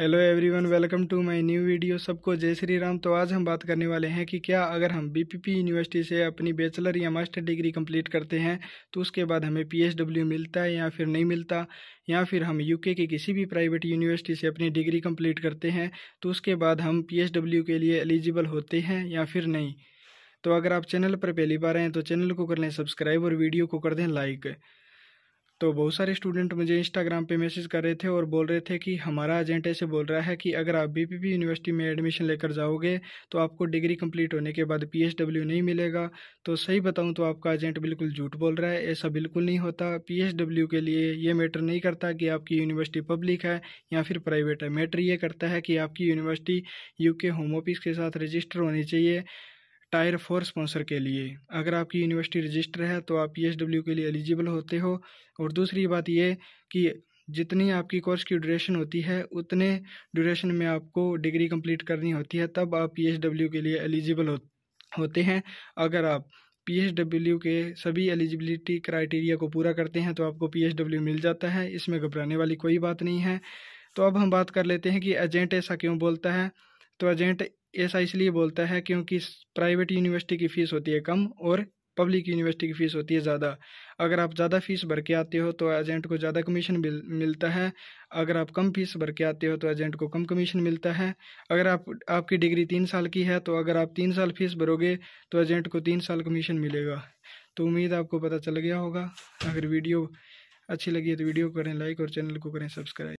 hello everyone welcome to my new video सबको जय श्री राम तो आज हम बात करने वाले हैं कि क्या अगर हम बीपीपी यूनिवर्सिटी से अपनी बैचलर या मास्टर डिग्री कंप्लीट करते हैं तो उसके बाद हमें पीएचडब्ल्यू मिलता है या फिर नहीं मिलता या फिर हम यूके के किसी भी प्राइवेट यूनिवर्सिटी से अपनी डिग्री कम्प्लीट करते हैं तो उसके बाद हम पी के लिए एलिजिबल होते हैं या फिर नहीं तो अगर आप चैनल पर पहली बार आएँ तो चैनल को कर लें सब्सक्राइब और वीडियो को कर दें लाइक तो बहुत सारे स्टूडेंट मुझे इंस्टाग्राम पे मैसेज कर रहे थे और बोल रहे थे कि हमारा एजेंट ऐसे बोल रहा है कि अगर आप बीपीपी यूनिवर्सिटी में एडमिशन लेकर जाओगे तो आपको डिग्री कंप्लीट होने के बाद पीएचडब्ल्यू नहीं मिलेगा तो सही बताऊं तो आपका एजेंट बिल्कुल झूठ बोल रहा है ऐसा बिल्कुल नहीं होता पी के लिए ये मैटर नहीं करता कि आपकी यूनिवर्सिटी पब्लिक है या फिर प्राइवेट है मैटर ये करता है कि आपकी यूनिवर्सिटी यू होम ऑफिस के साथ रजिस्टर होनी चाहिए टायर फोर स्पॉन्सर के लिए अगर आपकी यूनिवर्सिटी रजिस्टर है तो आप पी के लिए एलिजिबल होते हो और दूसरी बात ये कि जितनी आपकी कोर्स की ड्यूरेशन होती है उतने ड्यूरेशन में आपको डिग्री कंप्लीट करनी होती है तब आप पी के लिए एलिजिबल हो, होते हैं अगर आप पी के सभी एलिजिबिलिटी क्राइटेरिया को पूरा करते हैं तो आपको पी मिल जाता है इसमें घबराने वाली कोई बात नहीं है तो अब हम बात कर लेते हैं कि एजेंट ऐसा क्यों बोलता है तो एजेंट ऐसा इसलिए बोलता है क्योंकि प्राइवेट यूनिवर्सिटी की फ़ीस होती है कम और पब्लिक यूनिवर्सिटी की फ़ीस होती है ज़्यादा अगर आप ज़्यादा फ़ीस भर के आते हो तो एजेंट को ज़्यादा कमीशन मिलता है अगर आप कम फीस भर के आते हो तो एजेंट को कम कमीशन मिलता है अगर आप आपकी डिग्री तीन साल की है तो अगर आप तीन साल फीस भरोगे तो एजेंट को तीन साल कमीशन मिलेगा तो उम्मीद आपको पता चल गया होगा अगर वीडियो अच्छी लगी है तो वीडियो को करें लाइक और चैनल को करें सब्सक्राइब